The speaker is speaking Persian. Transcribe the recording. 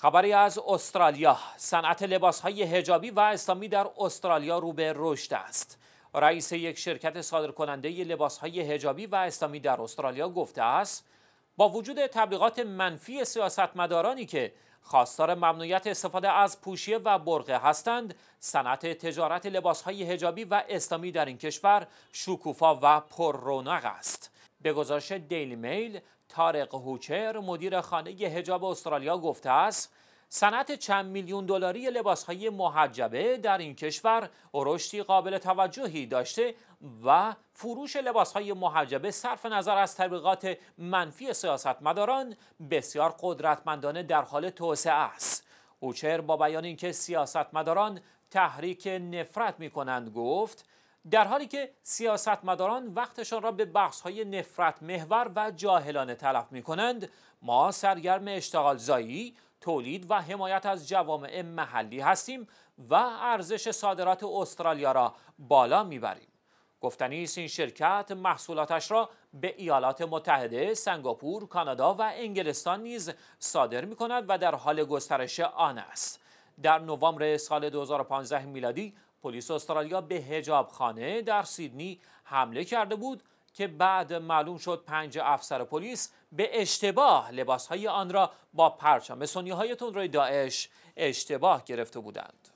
خبری از استرالیا صنعت های هجابی و اسلامی در استرالیا رو به رشد است رئیس یک شرکت صادرکننده های هجابی و اسلامی در استرالیا گفته است با وجود تبلیغات منفی سیاستمدارانی که خواستار ممنوعیت استفاده از پوشیه و برقه هستند صنعت تجارت های هجابی و اسلامی در این کشور شکوفا و پر رونق است به گزارش دیلی میل تارق هوچر مدیر خانه هجاب استرالیا گفته است صنعت چند میلیون دلاری لباسهای محجبه در این کشور رشدی قابل توجهی داشته و فروش لباسهای محجبه صرف نظر از تبلیغات منفی سیاستمداران بسیار قدرتمندانه در حال توسعه است اوچر با بیان اینکه سیاستمداران تحریک نفرت می کنند گفت در حالی که سیاستمداران وقتشان را به بحث های نفرت محور و جاهلانه تلف می کنند ما سرگرم اشتغال زایی، تولید و حمایت از جوامع محلی هستیم و ارزش صادرات استرالیا را بالا میبریم. گفتنی است این شرکت محصولاتش را به ایالات متحده، سنگاپور، کانادا و انگلستان نیز صادر می کند و در حال گسترش آن است. در نوامبر سال 2015 میلادی پلیس استرالیا به خانه در سیدنی حمله کرده بود که بعد معلوم شد پنج افسر پلیس به اشتباه لباسهای آن را با پرچم سنیهای روی داعش اشتباه گرفته بودند.